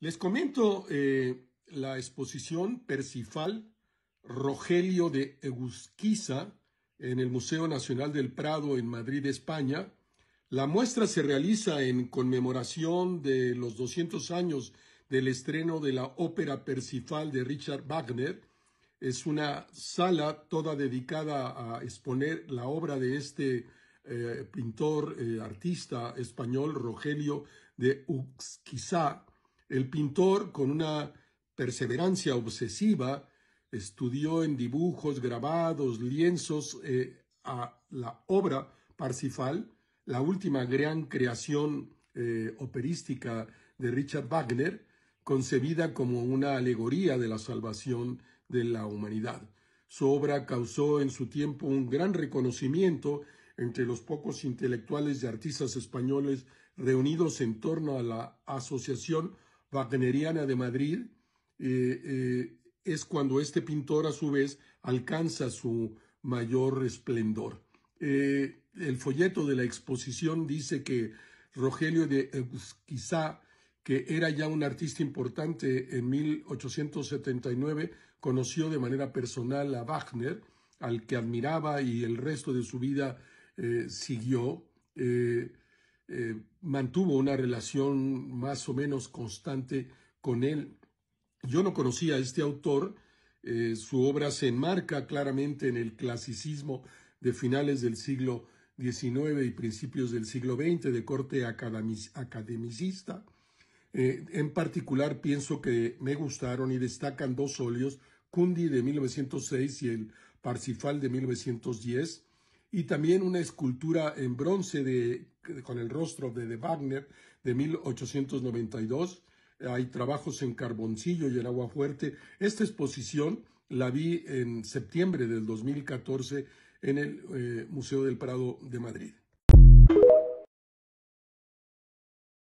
Les comento eh, la exposición Percifal Rogelio de Egusquiza en el Museo Nacional del Prado en Madrid, España. La muestra se realiza en conmemoración de los 200 años del estreno de la ópera Percifal de Richard Wagner. Es una sala toda dedicada a exponer la obra de este eh, pintor, eh, artista español, Rogelio de Uxquiza el pintor, con una perseverancia obsesiva, estudió en dibujos, grabados, lienzos eh, a la obra Parsifal, la última gran creación eh, operística de Richard Wagner, concebida como una alegoría de la salvación de la humanidad. Su obra causó en su tiempo un gran reconocimiento entre los pocos intelectuales y artistas españoles reunidos en torno a la Asociación wagneriana de Madrid, eh, eh, es cuando este pintor a su vez alcanza su mayor esplendor. Eh, el folleto de la exposición dice que Rogelio de quizá que era ya un artista importante en 1879, conoció de manera personal a Wagner, al que admiraba y el resto de su vida siguió. Eh, mantuvo una relación más o menos constante con él. Yo no conocía a este autor, eh, su obra se enmarca claramente en el clasicismo de finales del siglo XIX y principios del siglo XX de corte academicista. Eh, en particular pienso que me gustaron y destacan dos óleos, Cundi de 1906 y el Parsifal de 1910, y también una escultura en bronce de, con el rostro de, Wagner de 1892. Hay trabajos en carboncillo y en agua fuerte. Esta exposición la vi en septiembre del 2014 en el eh, Museo del Prado de Madrid.